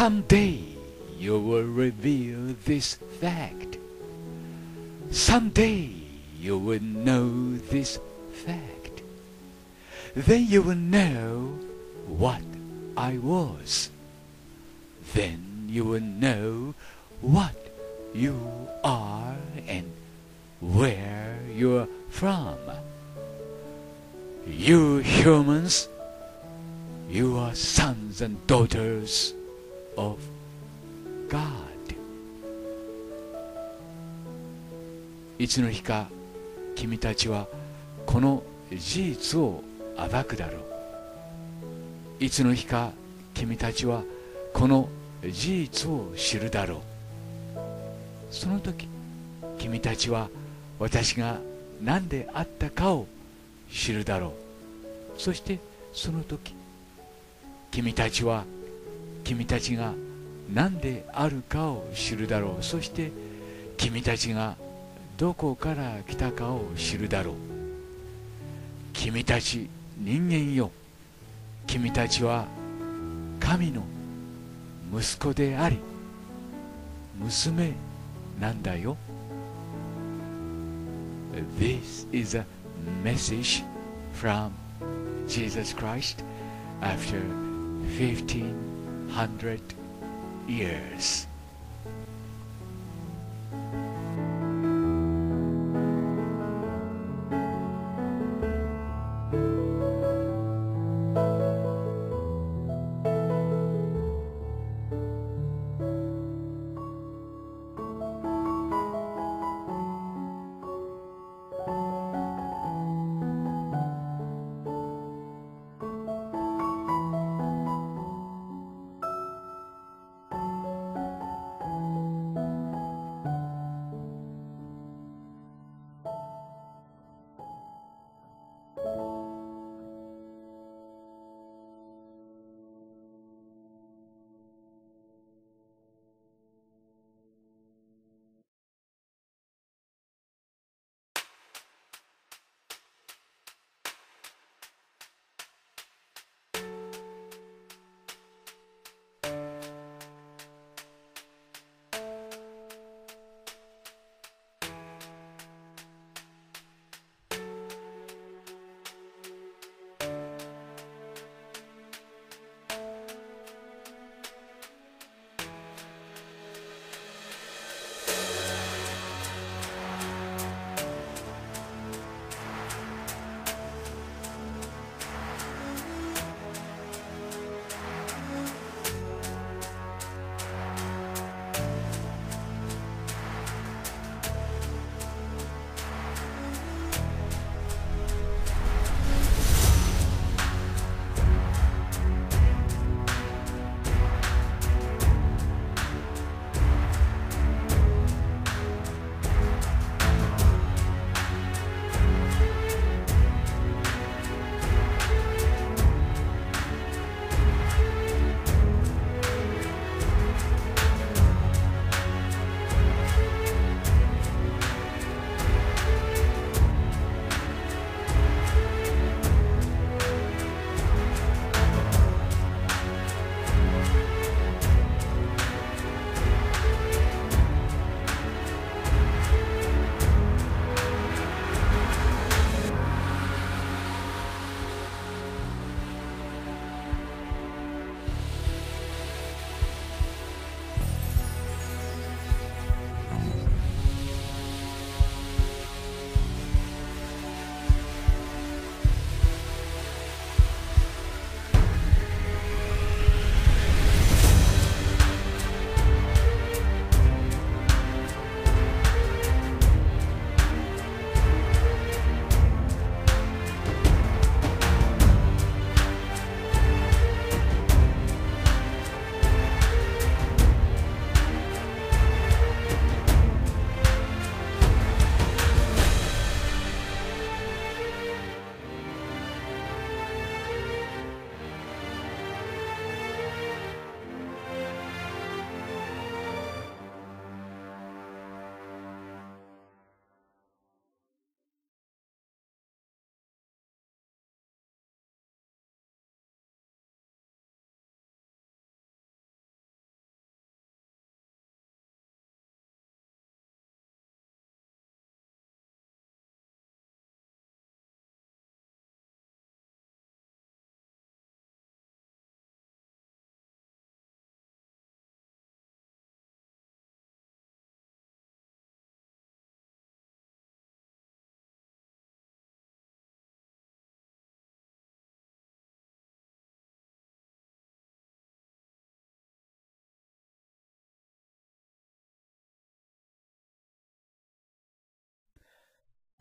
Someday you will reveal this fact. Someday you will know this fact. Then you will know what I was. Then you will know what you are and where you're from. You humans, you are sons and daughters of God いつの日か君たちはこの事実を暴くだろういつの日か君たちはこの事実を知るだろうその時君たちは私が何であったかを知るだろうそしてその時君たちは君たちが何であるかを知るだろうそして君たちがどこから来たかを知るだろう君たち人間よ君たちは神の息子であり娘なんだよ This is a message from Jesus Christ after 15 hundred years.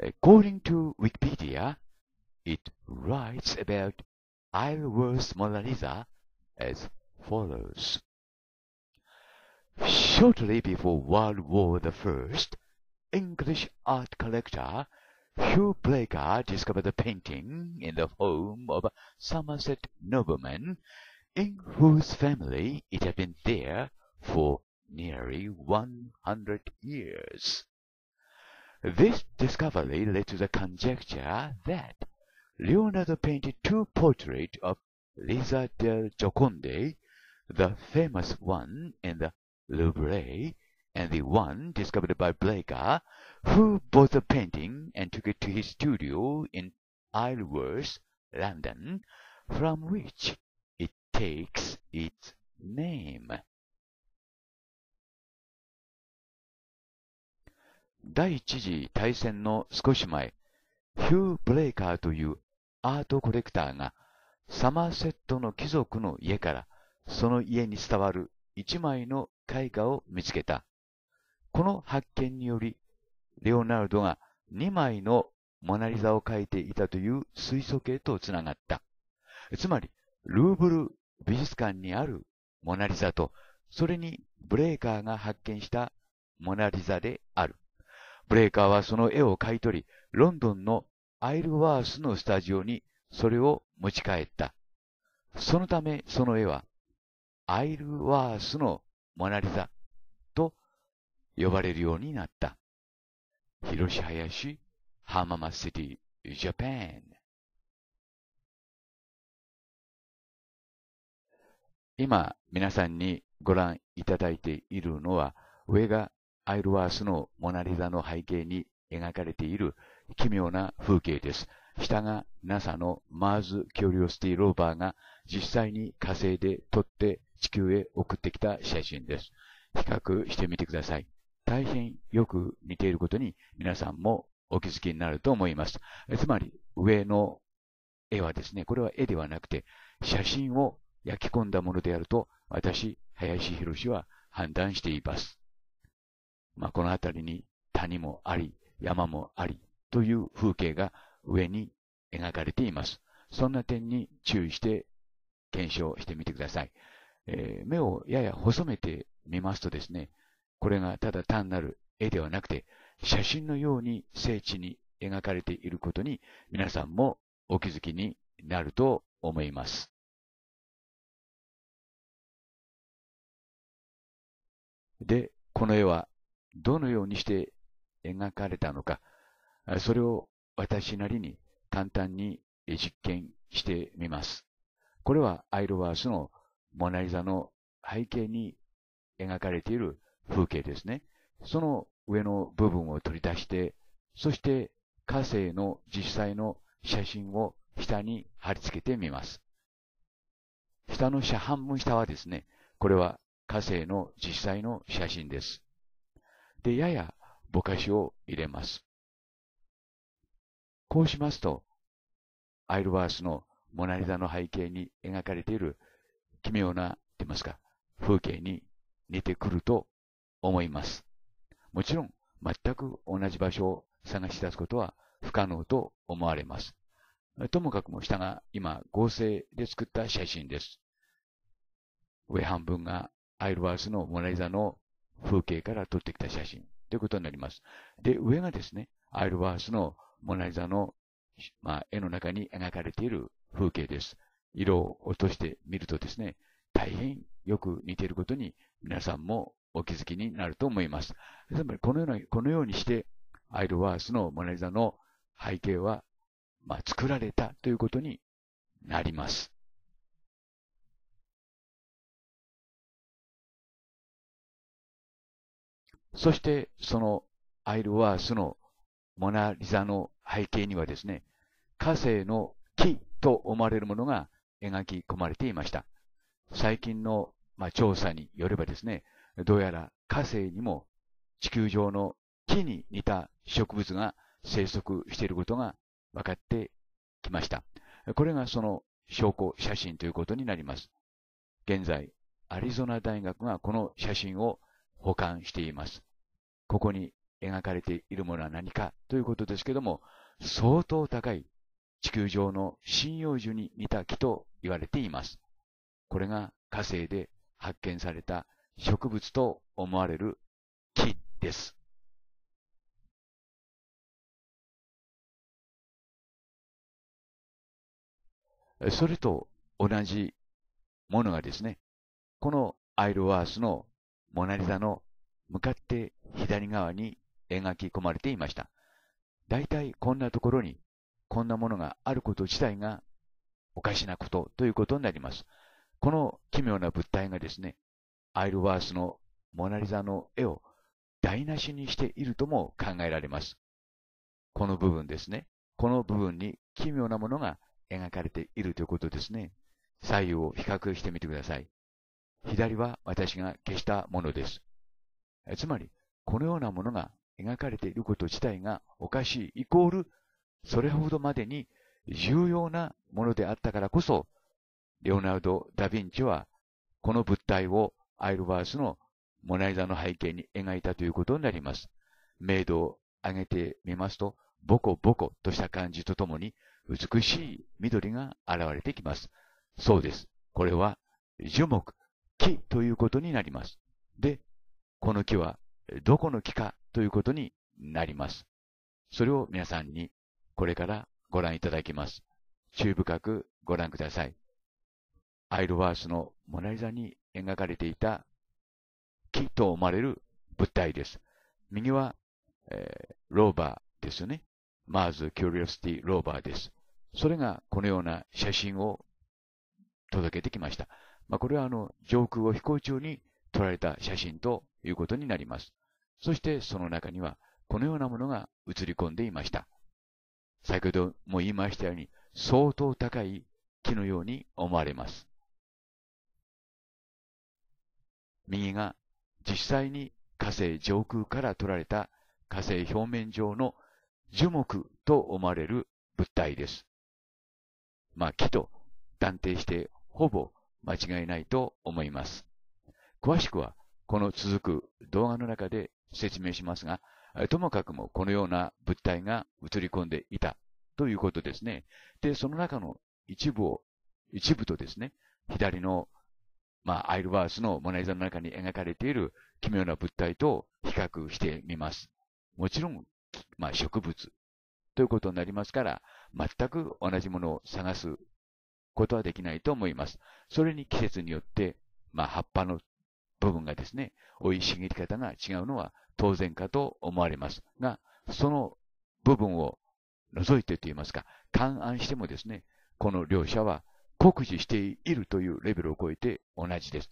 According to Wikipedia, it writes about Isleworth's Mona Lisa as follows. Shortly before World War I, English art collector Hugh Blaker discovered the painting in the home of a Somerset nobleman, in whose family it had been there for nearly one hundred years. This discovery led to the conjecture that Leonardo painted two portraits of Lisa del Gioconde, the famous one in the Louvre, and the one discovered by Blaga, who bought the painting and took it to his studio in Isleworth, London, from which it takes its name. 第一次大戦の少し前、ヒュー・ブレイカーというアートコレクターが、サマーセットの貴族の家から、その家に伝わる一枚の絵画を見つけた。この発見により、レオナルドが2枚のモナリザを描いていたという水素系とつながった。つまり、ルーブル美術館にあるモナリザと、それにブレイカーが発見したモナリザである。ブレーカーはその絵を買い取り、ロンドンのアイルワースのスタジオにそれを持ち帰った。そのためその絵は、アイルワースのモナリザと呼ばれるようになった。広し林、浜松シティ、ジャパン。今、皆さんにご覧いただいているのは、上がアイルワースのモナリザの背景に描かれている奇妙な風景です。下が NASA のマーズ・キュリオシティ・ローバーが実際に火星で撮って地球へ送ってきた写真です。比較してみてください。大変よく似ていることに皆さんもお気づきになると思います。つまり、上の絵はですね、これは絵ではなくて、写真を焼き込んだものであると、私、林博士は判断しています。まあ、この辺りに谷もあり、山もあり、という風景が上に描かれています。そんな点に注意して検証してみてください。えー、目をやや細めてみますとですね、これがただ単なる絵ではなくて、写真のように精緻に描かれていることに皆さんもお気づきになると思います。で、この絵はどのようにして描かれたのか、それを私なりに簡単に実験してみます。これはアイロワースのモナリザの背景に描かれている風景ですね。その上の部分を取り出して、そして火星の実際の写真を下に貼り付けてみます。下の半分下はですね、これは火星の実際の写真です。で、ややぼかしを入れます。こうしますと、アイルワースのモナリザの背景に描かれている奇妙な、と言いますか、風景に似てくると思います。もちろん、全く同じ場所を探し出すことは不可能と思われます。ともかくも下が今合成で作った写真です。上半分がアイルワースのモナリザの風景から撮ってきた写真ということになります。で、上がですね、アイルワースのモナリザの、まあ、絵の中に描かれている風景です。色を落としてみるとですね、大変よく似ていることに皆さんもお気づきになると思います。つまりこのような、このようにして、アイルワースのモナリザの背景は、まあ、作られたということになります。そして、そのアイルワースのモナリザの背景にはですね、火星の木と思われるものが描き込まれていました。最近の、まあ、調査によればですね、どうやら火星にも地球上の木に似た植物が生息していることが分かってきました。これがその証拠写真ということになります。現在、アリゾナ大学がこの写真を保管しています。ここに描かれているものは何かということですけども、相当高い地球上の針葉樹に似た木と言われています。これが火星で発見された植物と思われる木です。それと同じものがですね、このアイルワースのモナリザの向かって左側に描き込まれていました。大体こんなところにこんなものがあること自体がおかしなことということになります。この奇妙な物体がですね、アイルワースのモナリザの絵を台無しにしているとも考えられます。この部分ですね。この部分に奇妙なものが描かれているということですね。左右を比較してみてください。左は私が消したものです。つまり、このようなものが描かれていること自体がおかしい、イコール、それほどまでに重要なものであったからこそ、レオナルド・ダ・ヴィンチは、この物体をアイルバースのモナリザの背景に描いたということになります。明度を上げてみますと、ボコボコとした感じとともに、美しい緑が現れてきます。そうです。これは樹木、木ということになります。で、この木はどこの木かということになります。それを皆さんにこれからご覧いただきます。注意深くご覧ください。アイルワースのモナリザに描かれていた木と思われる物体です。右は、えー、ローバーですよね。マーズ・キュリオシティ・ローバーです。それがこのような写真を届けてきました。まあ、これはあの、上空を飛行中に撮られた写真ということになります。そしてその中には、このようなものが映り込んでいました。先ほども言いましたように、相当高い木のように思われます。右が実際に火星上空から撮られた火星表面上の樹木と思われる物体です。まあ木と断定してほぼ間違いないと思います。詳しくは、この続く動画の中で説明しますが、ともかくもこのような物体が映り込んでいたということですね。で、その中の一部を、一部とですね、左の、まあ、アイルバースのモナリザの中に描かれている奇妙な物体と比較してみます。もちろん、まあ、植物ということになりますから、全く同じものを探すことはできないと思います。それに季節によって、まあ、葉っぱの部分がですね、生い茂り方が違うのは当然かと思われますが、その部分を除いてと言いますか、勘案してもですね、この両者は酷似しているというレベルを超えて同じです。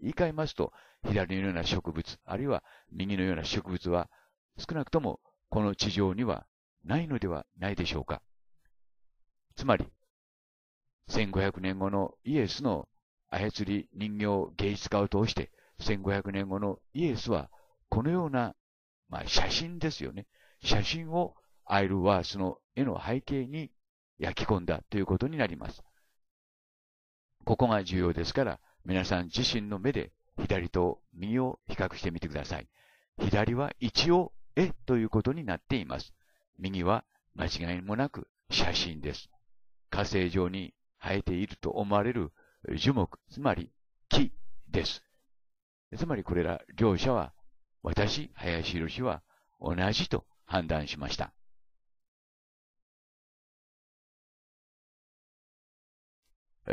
言い換えますと、左のような植物、あるいは右のような植物は、少なくともこの地上にはないのではないでしょうか。つまり、1500年後のイエスの操り人形芸術家を通して、1500年後のイエスは、このような、まあ、写真ですよね。写真をアイルワースの絵の背景に焼き込んだということになります。ここが重要ですから、皆さん自身の目で左と右を比較してみてください。左は一応絵ということになっています。右は間違いもなく写真です。火星上に生えていると思われる樹木、つまり木です。つまりこれら両者は、私、林博は同じと判断しました。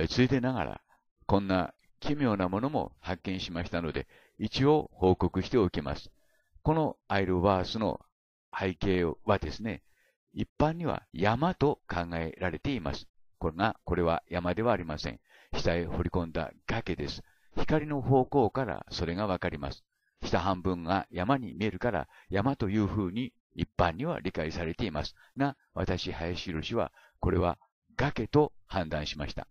ついでながら、こんな奇妙なものも発見しましたので、一応報告しておきます。このアイルワースの背景はですね、一般には山と考えられています。これが、これは山ではありません。下へ掘り込んだ崖です。光の方向からそれがわかります。下半分が山に見えるから山という風に一般には理解されています。が、私、林宏は、これは崖と判断しました。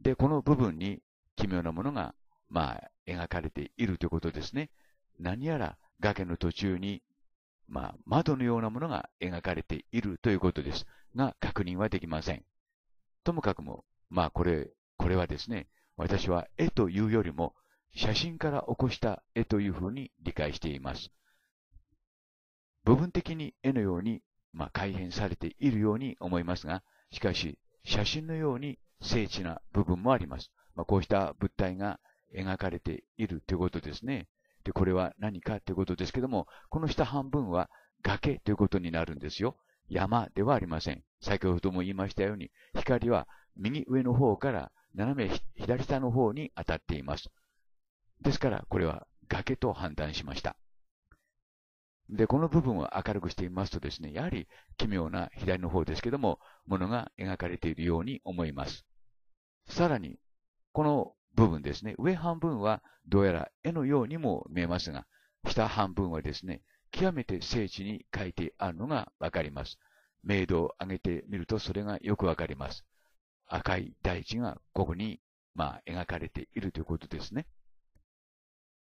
で、この部分に奇妙なものが、まあ、描かれているということですね。何やら崖の途中に、まあ、窓のようなものが描かれているということです。が、確認はできません。ともかくも、まあこれ、これはですね、私は絵というよりも、写真から起こした絵というふうに理解しています。部分的に絵のように、まあ、改変されているように思いますが、しかし、写真のように精緻な部分もあります。まあ、こうした物体が描かれているということですね。で、これは何かということですけども、この下半分は崖ということになるんですよ。山ではありません。先ほども言いましたように、光は右上の方から斜め左下の方に当たっています。ですから、これは崖と判断しました。で、この部分を明るくしてみますとですね、やはり奇妙な左の方ですけども、ものが描かれているように思います。さらに、この部分ですね、上半分はどうやら絵のようにも見えますが、下半分はですね、極めて精緻に書いてあるのがわかります。明度を上げてみるとそれがよくわかります。赤い大地がここに、まあ、描かれているということですね。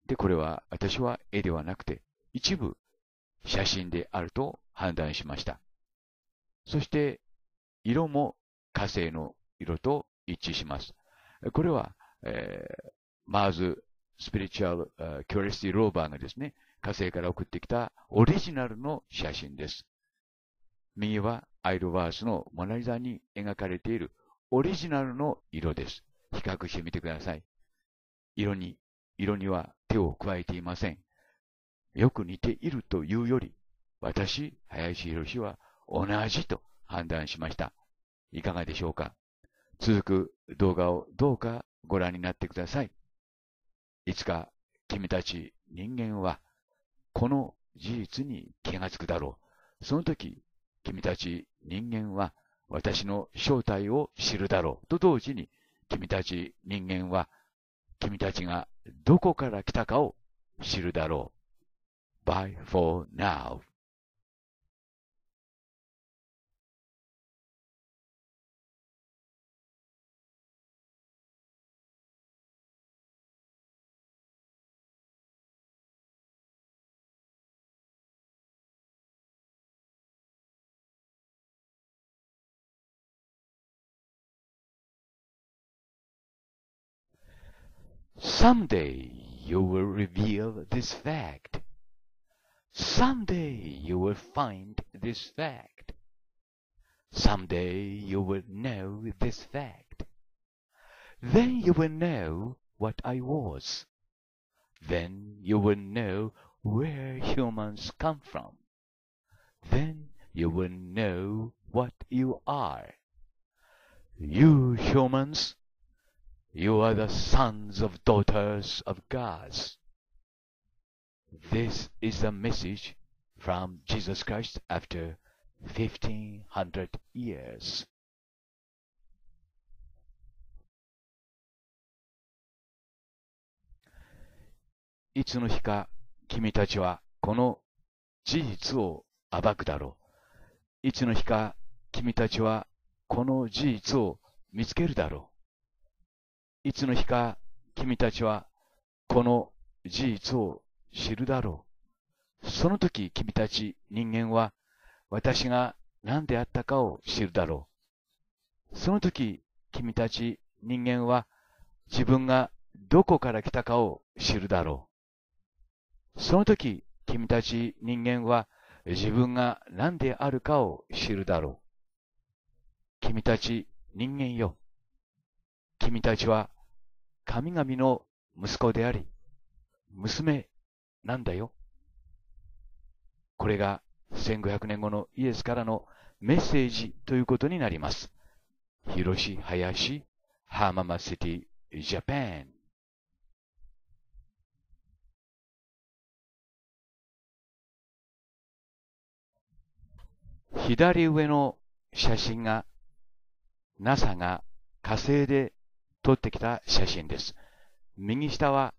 で、これは私は絵ではなくて一部写真であると判断しました。そして色も火星の色と一致します。これは、えー、マーズ・スピリチュアル・キュアリスティ・ローバーがですね、火星から送ってきたオリジナルの写真です。右はアイルワースのモナリザに描かれているオリジナルの色です。比較してみてください。色に、色には手を加えていません。よく似ているというより、私、林博士は同じと判断しました。いかがでしょうか続く動画をどうかご覧になってください。いつか君たち人間はこの事実に気がつくだろう。その時、君たち人間は私の正体を知るだろう。と同時に、君たち人間は君たちがどこから来たかを知るだろう。Bye for now. Some day you will reveal this fact. Some day you will find this fact. Some day you will know this fact. Then you will know what I was. Then you will know where humans come from. Then you will know what you are. You humans You are the sons of daughters of gods. This is the message from Jesus Christ after 1500 years. いつの日か君たちはこの事実を暴くだろう。いつの日か君たちはこの事実を見つけるだろう。いつの日か君たちはこの事実を知るだろう。その時君たち人間は私が何であったかを知るだろう。その時君たち人間は自分がどこから来たかを知るだろう。その時君たち人間は自分が何であるかを知るだろう。君たち人間よ。君たちは神々の息子であり、娘なんだよ。これが1500年後のイエスからのメッセージということになります。広し林ハーママシティジャパン。左上の写真が NASA が火星で撮ってきた写真です。右下は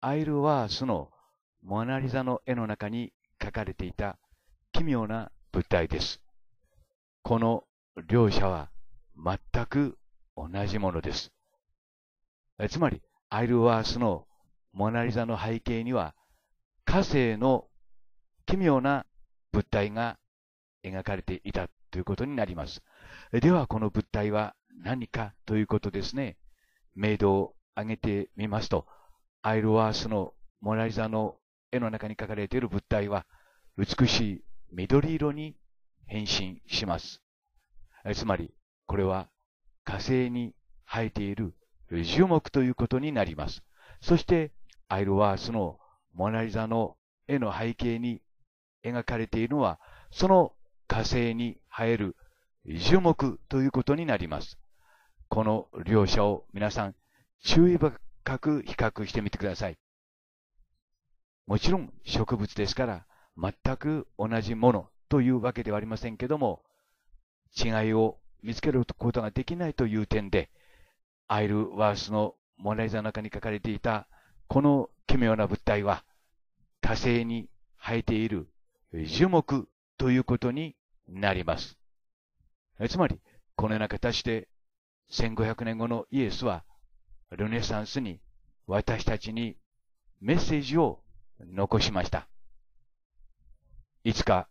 アイルワースのモナリザの絵の中に描かれていた奇妙な物体です。この両者は全く同じものです。つまり、アイルワースのモナリザの背景には火星の奇妙な物体が描かれていたということになります。では、この物体は何かということですね。メイドを挙げてみますと、アイルワースのモナリザの絵の中に描かれている物体は、美しい緑色に変身します。つまり、これは火星に生えている樹木ということになります。そして、アイルワースのモナリザの絵の背景に描かれているのは、その火星に生える樹木ということになります。この両者を皆さん注意深く比較してみてください。もちろん植物ですから全く同じものというわけではありませんけども、違いを見つけることができないという点で、アイル・ワースのモナリザの中に書かれていたこの奇妙な物体は、火星に生えている樹木ということになります。つまり、このような形で1500年後のイエスは、ルネサンスに私たちにメッセージを残しました。いつか、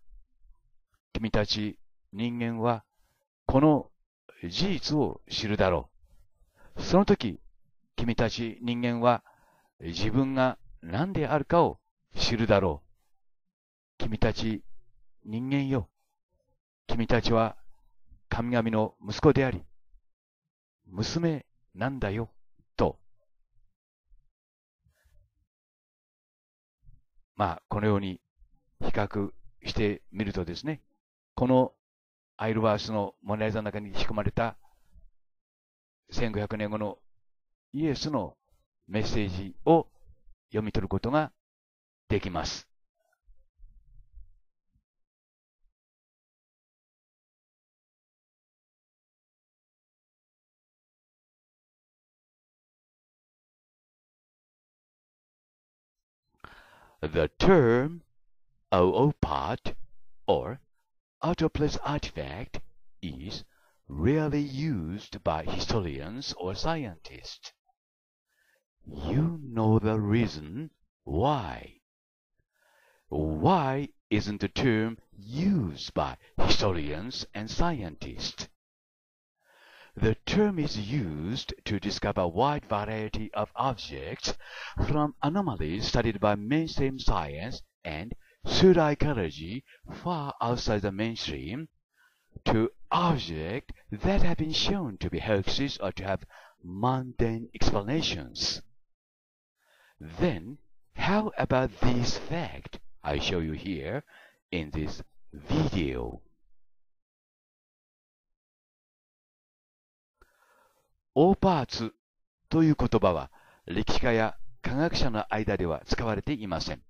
君たち人間は、この事実を知るだろう。その時、君たち人間は、自分が何であるかを知るだろう。君たち人間よ。君たちは神々の息子であり、娘なんだよ、と。まあ、このように比較してみるとですね、このアイルバースのモナリザの中に仕込まれた1500年後のイエスのメッセージを読み取ることができます。The term oopart or autoplus artifact is rarely used by historians or scientists. You know the reason why. Why isn't the term used by historians and scientists? The term is used to describe a wide variety of objects from anomalies studied by mainstream science and pseudoecology far outside the mainstream to objects that have been shown to be hoaxes or to have mundane explanations. Then, how about this fact I show you here in this video? オーパーツという言葉は歴史家や科学者の間では使われていません。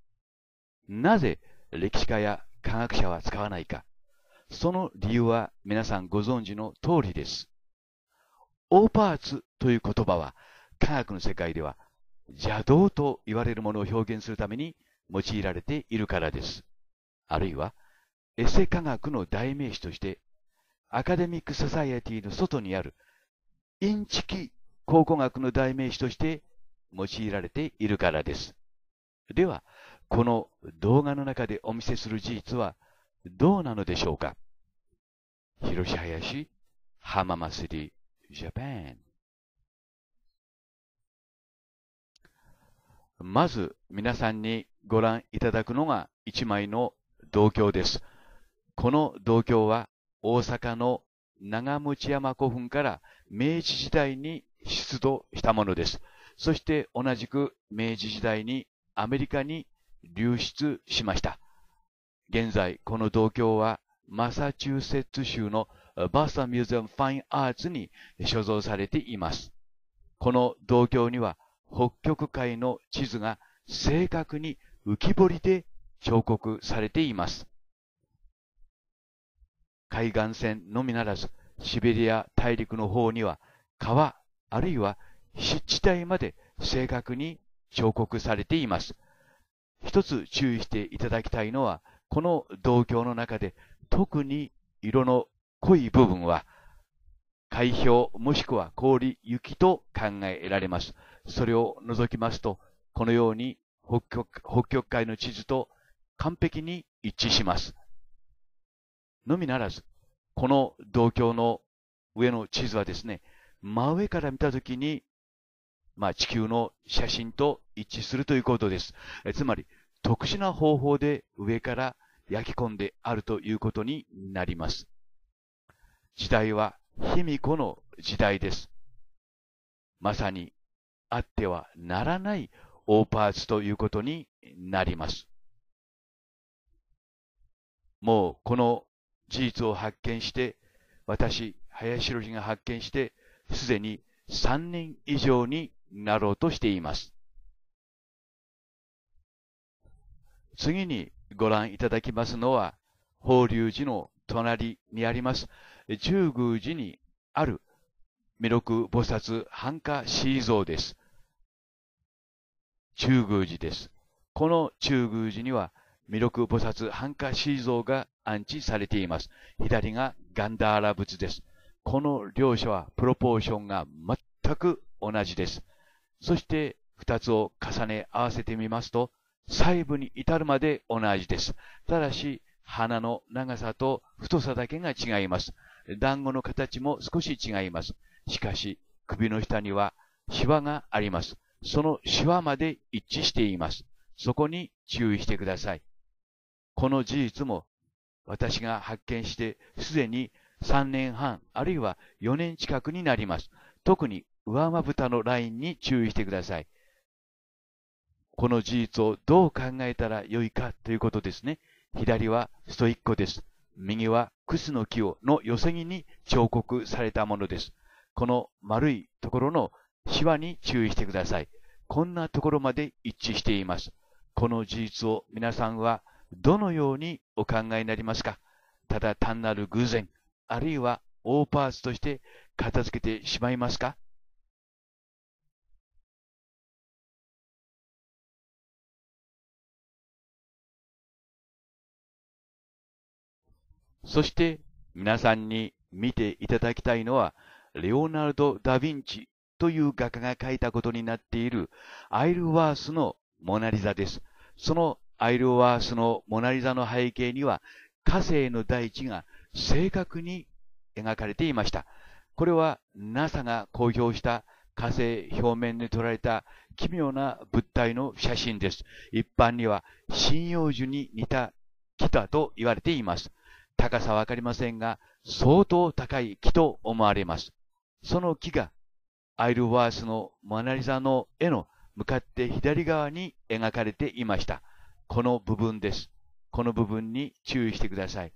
なぜ歴史家や科学者は使わないか、その理由は皆さんご存知の通りです。オーパーツという言葉は科学の世界では邪道と言われるものを表現するために用いられているからです。あるいはエセ科学の代名詞としてアカデミック・ソサイエティの外にあるインチキ考古学の代名詞として用いられているからです。では、この動画の中でお見せする事実はどうなのでしょうか広し林浜祭りジャパンまず皆さんにご覧いただくのが一枚の銅鏡です。この銅鏡は大阪の長持山古墳から明治時代に出土したものです。そして同じく明治時代にアメリカに流出しました。現在、この銅鏡はマサチューセッツ州のバーサミュージアムファインアーツに所蔵されています。この銅鏡には北極海の地図が正確に浮き彫りで彫刻されています。海岸線のみならず、シベリア大陸の方には川あるいは湿地帯まで正確に彫刻されています。一つ注意していただきたいのは、この銅鏡の中で特に色の濃い部分は、海氷もしくは氷、雪と考えられます。それを除きますと、このように北極北極海の地図と完璧に一致します。のみならず、この銅鏡の上の地図はですね、真上から見たときに、まあ、地球の写真と一致するということです。えつまり、特殊な方法で上から焼き込んであるということになります。時代は卑弥呼の時代です。まさにあってはならない大パーツということになります。もうこの事実を発見して、私、林博が発見して、すでに3年以上になろうとしています。次にご覧いただきますのは、法隆寺の隣にあります、中宮寺にある弥勒菩薩繁華シ像です。中宮寺です。この中宮寺には弥勒菩薩半夏シー像が安置されています。左がガンダーラ仏です。この両者はプロポーションが全く同じです。そして二つを重ね合わせてみますと、細部に至るまで同じです。ただし、花の長さと太さだけが違います。団子の形も少し違います。しかし、首の下にはシワがあります。そのシワまで一致しています。そこに注意してください。この事実も私が発見してすでに3年半あるいは4年近くになります。特に上まぶたのラインに注意してください。この事実をどう考えたらよいかということですね。左はストイッコです。右はクスノキオの寄せ木に彫刻されたものです。この丸いところのシワに注意してください。こんなところまで一致しています。この事実を皆さんはどのようにお考えになりますかただ単なる偶然、あるいは大パーツとして片付けてしまいますかそして皆さんに見ていただきたいのは、レオナルド・ダ・ヴィンチという画家が描いたことになっているアイルワースのモナリザです。そのアイルワースのモナリザの背景には、火星の大地が正確に描かれていました。これは NASA が公表した火星表面で撮られた奇妙な物体の写真です。一般には針葉樹に似た木だと言われています。高さわかりませんが、相当高い木と思われます。その木がアイルワースのモナリザの絵の向かって左側に描かれていました。この部分です。この部分に注意してください。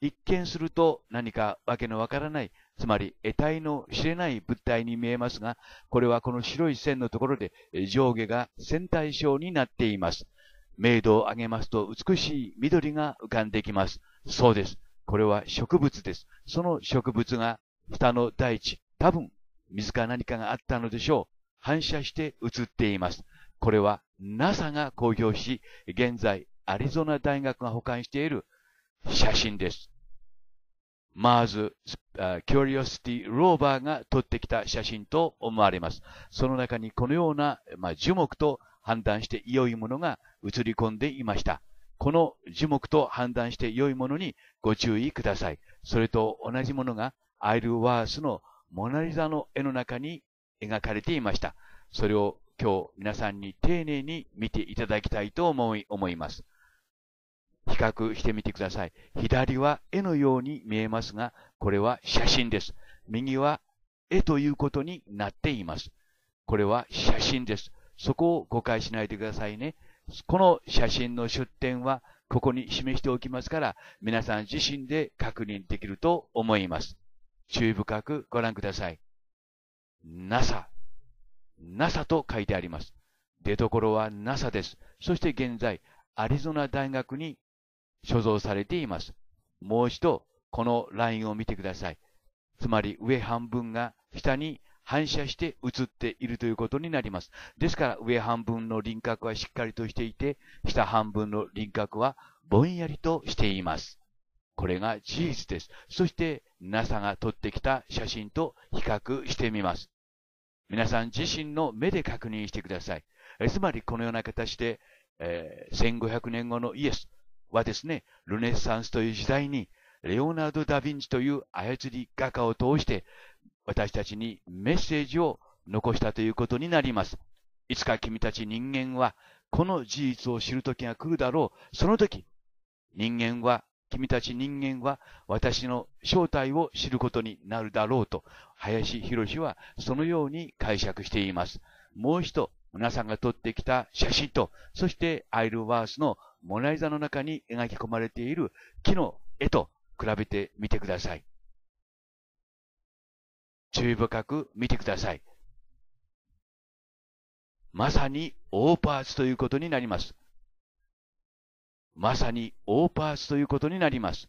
一見すると何かわけのわからない、つまり得体の知れない物体に見えますが、これはこの白い線のところで上下が線対称になっています。明度を上げますと美しい緑が浮かんできます。そうです。これは植物です。その植物が下の大地、多分水か何かがあったのでしょう。反射して映っています。これは NASA が公表し、現在、アリゾナ大学が保管している写真です。マーズ・ s Curiosity Rover が撮ってきた写真と思われます。その中にこのような、まあ、樹木と判断して良いものが映り込んでいました。この樹木と判断して良いものにご注意ください。それと同じものがアイルワースのモナリザの絵の中に描かれていました。それを今日皆さんに丁寧に見ていただきたいと思い、思います。比較してみてください。左は絵のように見えますが、これは写真です。右は絵ということになっています。これは写真です。そこを誤解しないでくださいね。この写真の出典はここに示しておきますから、皆さん自身で確認できると思います。注意深くご覧ください。NASA NASA と書いてあります。出所は NASA です。そして現在、アリゾナ大学に所蔵されています。もう一度、このラインを見てください。つまり上半分が下に反射して映っているということになります。ですから上半分の輪郭はしっかりとしていて、下半分の輪郭はぼんやりとしています。これが事実です。そして NASA が撮ってきた写真と比較してみます。皆さん自身の目で確認してください。えつまりこのような形で、えー、1500年後のイエスはですね、ルネサンスという時代に、レオナルド・ダ・ヴィンチという操り画家を通して、私たちにメッセージを残したということになります。いつか君たち人間は、この事実を知る時が来るだろう。その時、人間は君たち人間は私の正体を知ることになるだろうと、林博はそのように解釈しています。もう一度、皆さんが撮ってきた写真と、そしてアイルワースのモナリザの中に描き込まれている木の絵と比べてみてください。注意深く見てください。まさにオーパーツということになります。まさに大パーツということになります。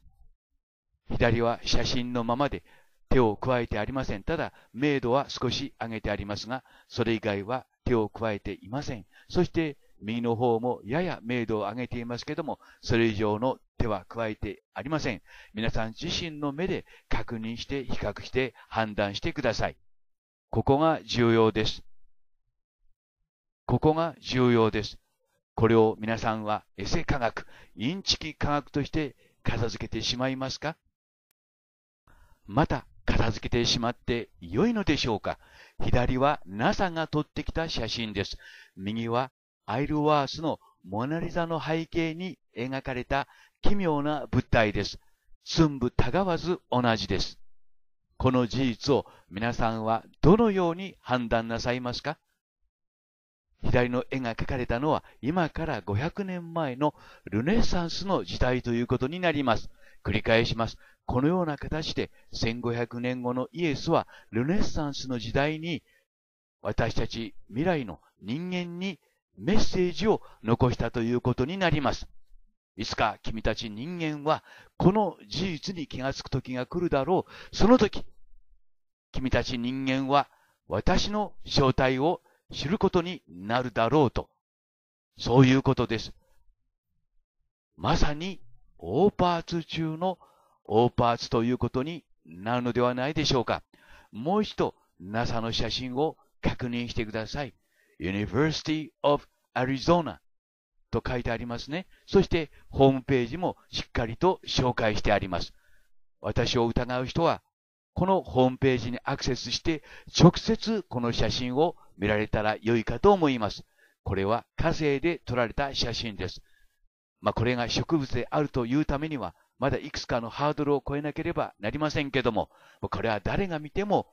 左は写真のままで手を加えてありません。ただ、明度は少し上げてありますが、それ以外は手を加えていません。そして、右の方もやや明度を上げていますけども、それ以上の手は加えてありません。皆さん自身の目で確認して比較して判断してください。ここが重要です。ここが重要です。これを皆さんはエセ科学、インチキ科学として片付けてしまいますかまた、片付けてしまって良いのでしょうか左は NASA が撮ってきた写真です。右はアイルワースのモナリザの背景に描かれた奇妙な物体です。寸部たがわず同じです。この事実を皆さんはどのように判断なさいますか左の絵が描かれたのは今から500年前のルネサンスの時代ということになります。繰り返します。このような形で1500年後のイエスはルネサンスの時代に私たち未来の人間にメッセージを残したということになります。いつか君たち人間はこの事実に気がつく時が来るだろう。その時、君たち人間は私の正体を知ることになるだろうと。そういうことです。まさに、オーパーツ中のオーパーツということになるのではないでしょうか。もう一度、NASA の写真を確認してください。University of Arizona と書いてありますね。そして、ホームページもしっかりと紹介してあります。私を疑う人はこのホームページにアクセスして、直接この写真を見られたら良いかと思います。これは火星で撮られた写真です。まあ、これが植物であるというためには、まだいくつかのハードルを越えなければなりませんけども、これは誰が見ても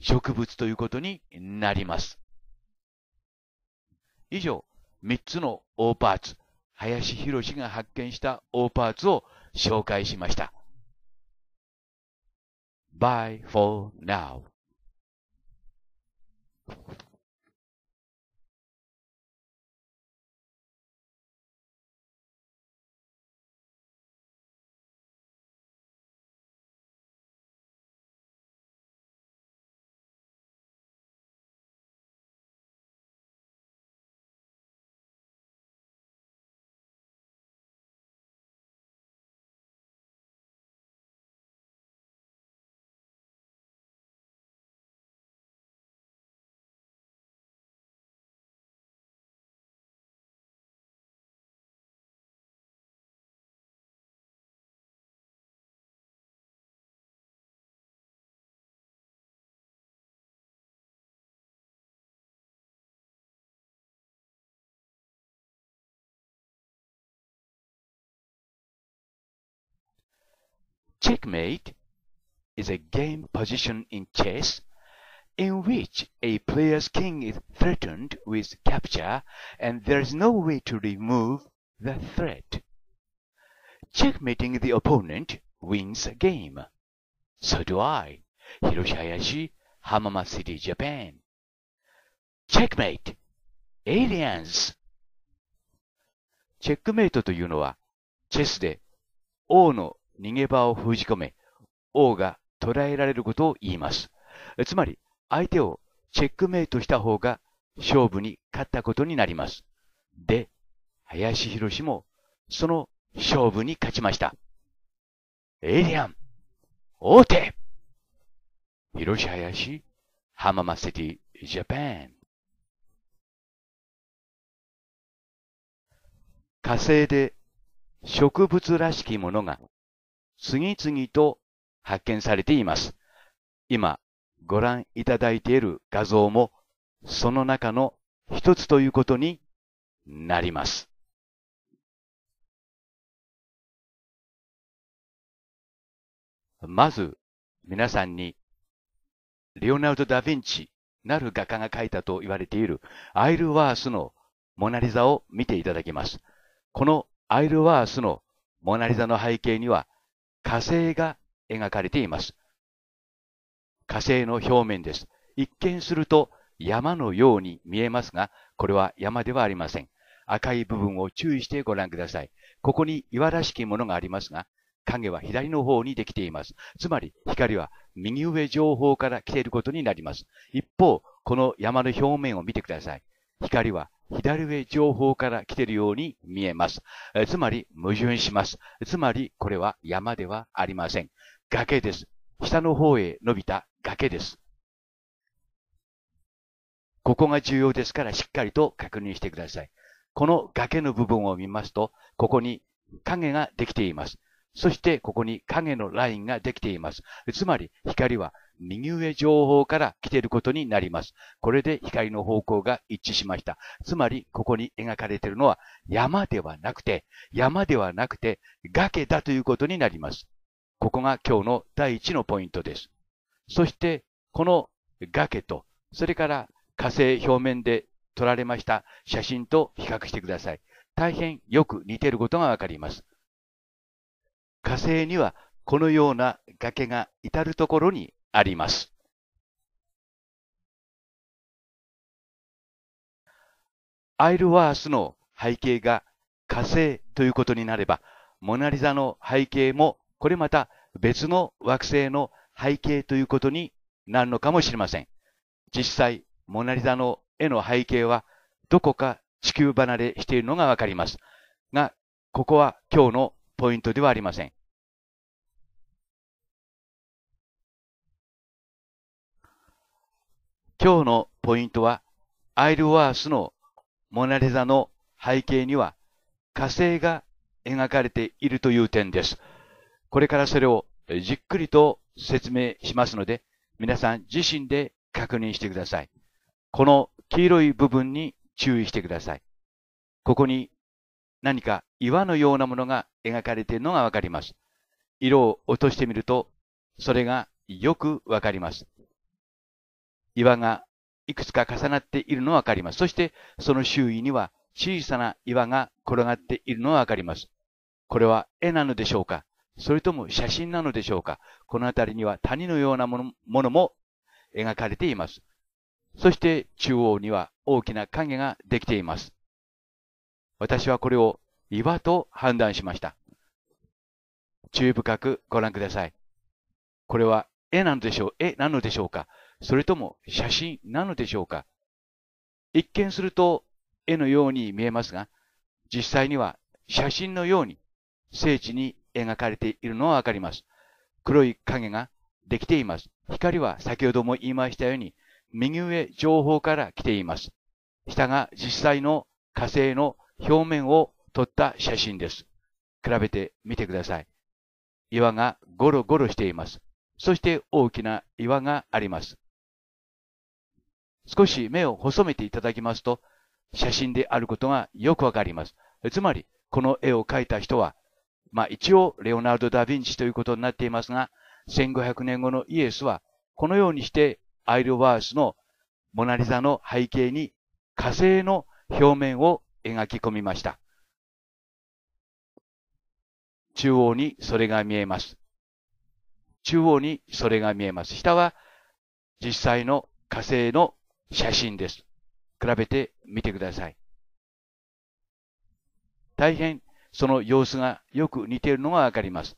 植物ということになります。以上、3つの大パーツ、林博が発見した大パーツを紹介しました。Bye for now. Checkmate is a game position in chess in which a player's king is threatened with capture and there is no way to remove the threat. Checkmating the opponent wins a game. So do I, Hiroshi Hayashi, Hamama City, Japan. Checkmate! Aliens! チェックメイトというのは、チェスで王の逃げ場を封じ込め、王が捕らえられることを言います。つまり、相手をチェックメイトした方が勝負に勝ったことになります。で、林博士もその勝負に勝ちました。エイリアン、王手広し林、浜松シティ、ジャパン。火星で植物らしきものが次々と発見されています。今、ご覧いただいている画像も、その中の一つということになります。まず、皆さんに、レオナルド・ダ・ヴィンチなる画家が描いたと言われているアイルワースのモナリザを見ていただきます。このアイルワースのモナリザの背景には火星が描かれています。火星の表面です。一見すると山のように見えますが、これは山ではありません。赤い部分を注意してご覧ください。ここに岩らしきものがありますが、影は左の方にできています。つまり光は右上上方から来ていることになります。一方、この山の表面を見てください。光は左上情報から来てるように見えます。えつまり、矛盾します。つまり、これは山ではありません。崖です。下の方へ伸びた崖です。ここが重要ですから、しっかりと確認してください。この崖の部分を見ますと、ここに影ができています。そして、ここに影のラインができています。つまり、光は右上情報から来ていることになります。これで光の方向が一致しました。つまり、ここに描かれているのは山ではなくて、山ではなくて崖だということになります。ここが今日の第一のポイントです。そして、この崖と、それから火星表面で撮られました写真と比較してください。大変よく似ていることがわかります。火星にはこのような崖が至るところにあります。アイルワースの背景が火星ということになれば、モナリザの背景もこれまた別の惑星の背景ということになるのかもしれません。実際、モナリザの絵の背景はどこか地球離れしているのがわかります。が、ここは今日のポイントではありません。今日のポイントは、アイルワースのモナリザの背景には火星が描かれているという点です。これからそれをじっくりと説明しますので、皆さん自身で確認してください。この黄色い部分に注意してください。ここに何か岩のようなものが描かれているのがわかります。色を落としてみると、それがよくわかります。岩がいくつか重なっているのがわかります。そしてその周囲には小さな岩が転がっているのがわかります。これは絵なのでしょうかそれとも写真なのでしょうかこの辺りには谷のようなものも描かれています。そして中央には大きな影ができています。私はこれを岩と判断しました。注意深くご覧ください。これは絵なのでしょう絵なのでしょうかそれとも写真なのでしょうか一見すると絵のように見えますが、実際には写真のように聖地に描かれているのはわかります。黒い影ができています。光は先ほども言いましたように、右上情報から来ています。下が実際の火星の表面を撮った写真です。比べてみてください。岩がゴロゴロしています。そして大きな岩があります。少し目を細めていただきますと、写真であることがよくわかります。つまり、この絵を描いた人は、まあ一応、レオナルド・ダ・ヴィンチということになっていますが、1500年後のイエスは、このようにして、アイルワースのモナリザの背景に火星の表面を描き込みました。中央にそれが見えます。中央にそれが見えます。下は実際の火星の写真です。比べてみてください。大変その様子がよく似ているのがわかります。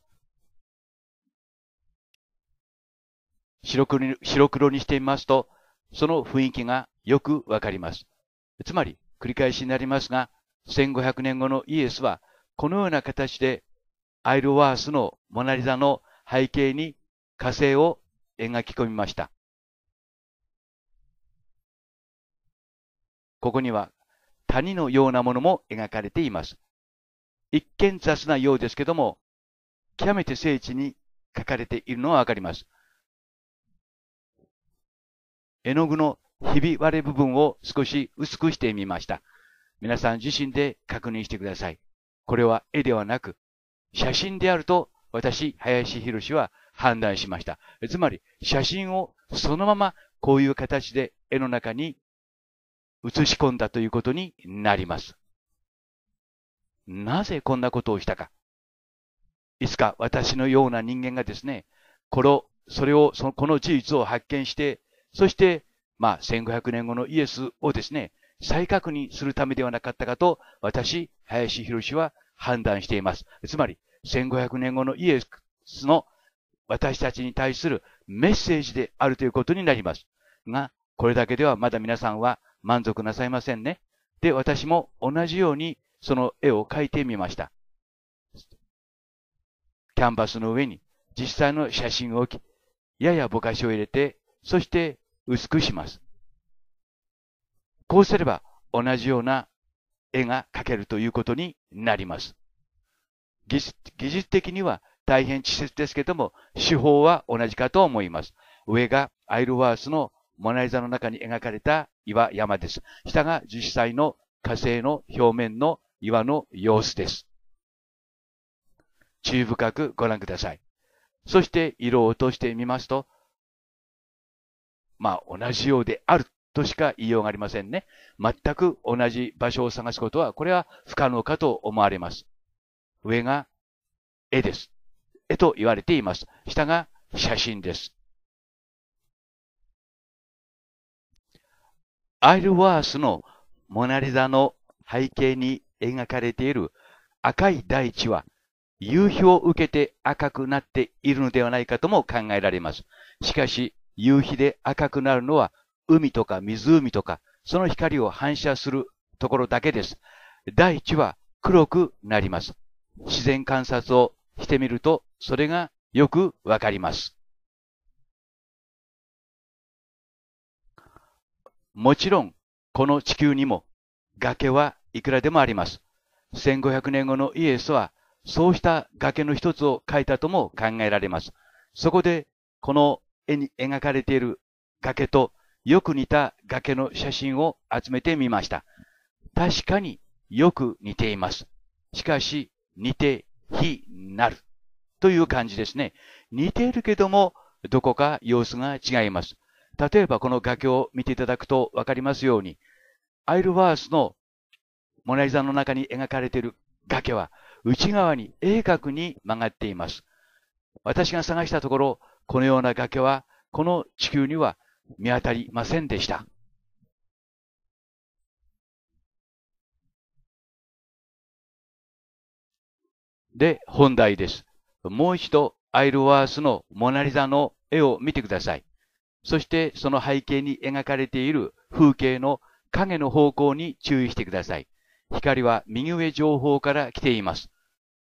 白黒に白黒にしてみますと、その雰囲気がよくわかります。つまり、繰り返しになりますが、1500年後のイエスは、このような形で、アイルワースのモナリザの背景に火星を描き込みました。ここには谷のようなものも描かれています。一見雑なようですけども、極めて精緻に書かれているのはわかります。絵の具のひび割れ部分を少し薄くしてみました。皆さん自身で確認してください。これは絵ではなく、写真であると私、林博は判断しました。つまり、写真をそのままこういう形で絵の中に移し込んだということになります。なぜこんなことをしたか。いつか私のような人間がですね、この、それを、そのこの事実を発見して、そして、まあ、1500年後のイエスをですね、再確認するためではなかったかと、私、林博士は判断しています。つまり、1500年後のイエスの私たちに対するメッセージであるということになります。が、これだけではまだ皆さんは満足なさいませんね。で、私も同じようにその絵を描いてみました。キャンバスの上に実際の写真を置き、ややぼかしを入れて、そして薄くします。こうすれば同じような絵が描けるということになります。技術的には大変稚拙ですけども、手法は同じかと思います。上がアイルワースのモナリザの中に描かれた岩山です。下が実際の火星の表面の岩の様子です。注意深くご覧ください。そして色を落としてみますと、まあ同じようであるとしか言いようがありませんね。全く同じ場所を探すことは、これは不可能かと思われます。上が絵です。絵と言われています。下が写真です。アイルワースのモナリザの背景に描かれている赤い大地は夕日を受けて赤くなっているのではないかとも考えられます。しかし、夕日で赤くなるのは海とか湖とか、その光を反射するところだけです。大地は黒くなります。自然観察をしてみると、それがよくわかります。もちろん、この地球にも崖はいくらでもあります。1500年後のイエスは、そうした崖の一つを描いたとも考えられます。そこで、この絵に描かれている崖とよく似た崖の写真を集めてみました。確かによく似ています。しかし、似て非なるという感じですね。似ているけども、どこか様子が違います。例えばこの画を見ていただくとわかりますように、アイルワースのモナリザの中に描かれている崖は内側に鋭角に曲がっています。私が探したところ、このような崖はこの地球には見当たりませんでした。で、本題です。もう一度、アイルワースのモナリザの絵を見てください。そしてその背景に描かれている風景の影の方向に注意してください。光は右上情報から来ています。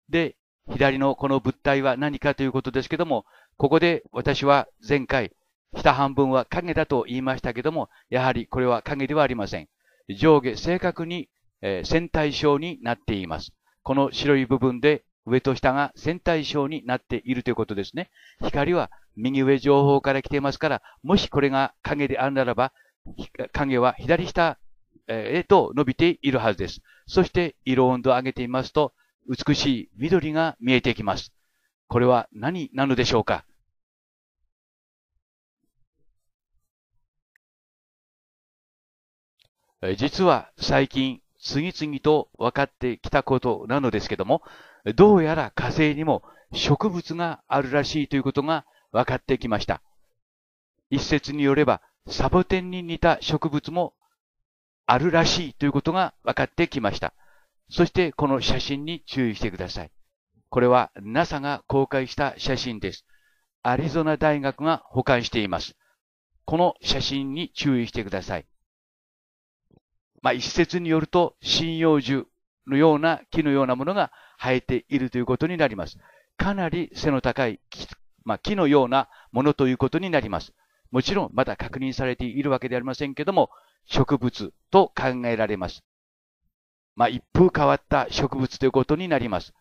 で、左のこの物体は何かということですけども、ここで私は前回、下半分は影だと言いましたけども、やはりこれは影ではありません。上下正確に、えー、線対称になっています。この白い部分で上と下が線対称になっているということですね。光は右上情報から来ていますから、もしこれが影であるならば、影は左下へと伸びているはずです。そして色温度を上げていますと、美しい緑が見えてきます。これは何なのでしょうか実は最近次々と分かってきたことなのですけども、どうやら火星にも植物があるらしいということが分かってきました。一説によれば、サボテンに似た植物もあるらしいということが分かってきました。そしてこの写真に注意してください。これは NASA が公開した写真です。アリゾナ大学が保管しています。この写真に注意してください。まあ、一説によると、針葉樹のような木のようなものが生えているということになります。かなり背の高い木,、まあ、木のようなものということになります。もちろんまだ確認されているわけではありませんけども、植物と考えられます。まあ、一風変わった植物ということになります。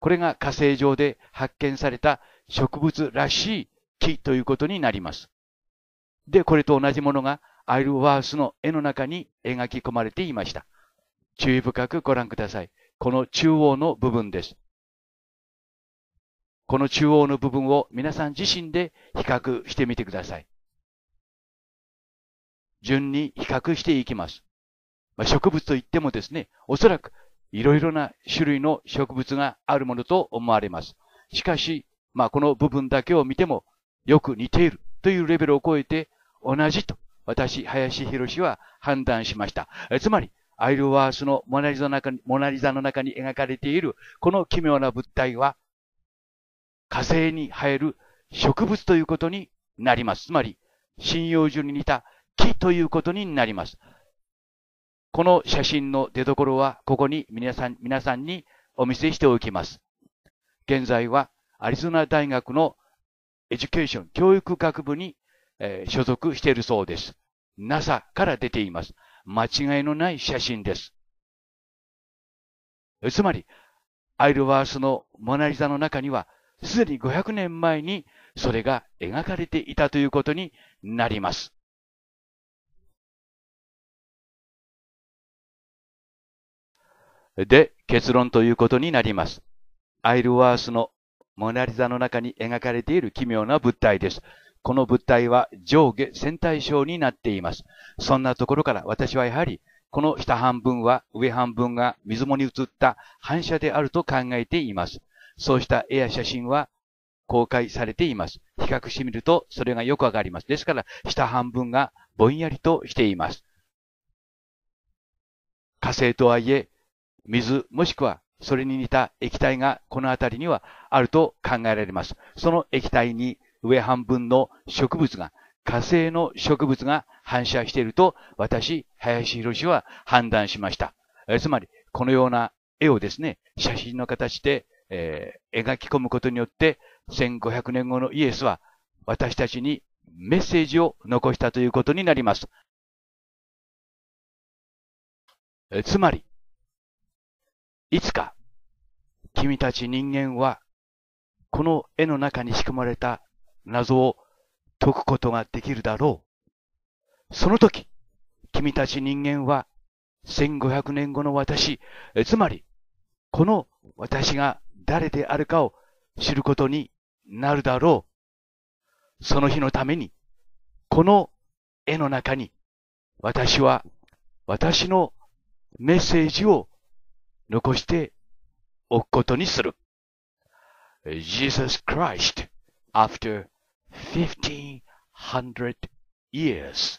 これが火星上で発見された植物らしい木ということになります。で、これと同じものがアイルワースの絵の中に描き込まれていました。注意深くご覧ください。この中央の部分です。この中央の部分を皆さん自身で比較してみてください。順に比較していきます。まあ、植物といってもですね、おそらくいろいろな種類の植物があるものと思われます。しかし、まあ、この部分だけを見てもよく似ているというレベルを超えて同じと私、林博士は判断しました。つまり、アイルワースのモナリザの中に、モナリザの中に描かれている、この奇妙な物体は、火星に生える植物ということになります。つまり、針葉樹に似た木ということになります。この写真の出所は、ここに皆さん、皆さんにお見せしておきます。現在は、アリゾナ大学のエデュケーション、教育学部に、えー、所属しているそうです。NASA から出ています。間違いのない写真です。つまり、アイルワースのモナリザの中には、すでに500年前にそれが描かれていたということになります。で、結論ということになります。アイルワースのモナリザの中に描かれている奇妙な物体です。この物体は上下線対称になっています。そんなところから私はやはり、この下半分は上半分が水面に映った反射であると考えています。そうした絵や写真は公開されています。比較してみるとそれがよくわかります。ですから、下半分がぼんやりとしています。火星とはいえ、水もしくはそれに似た液体がこの辺りにはあると考えられます。その液体に上半分の植物が、火星の植物が反射していると私、林博士は判断しました。えつまり、このような絵をですね、写真の形で、えー、描き込むことによって、1500年後のイエスは私たちにメッセージを残したということになります。えつまり、いつか君たち人間はこの絵の中に仕組まれた謎を解くことができるだろう。その時、君たち人間は1500年後の私、つまり、この私が誰であるかを知ることになるだろう。その日のために、この絵の中に、私は私のメッセージを残しておくことにする。Jesus Christ after fifteen hundred years.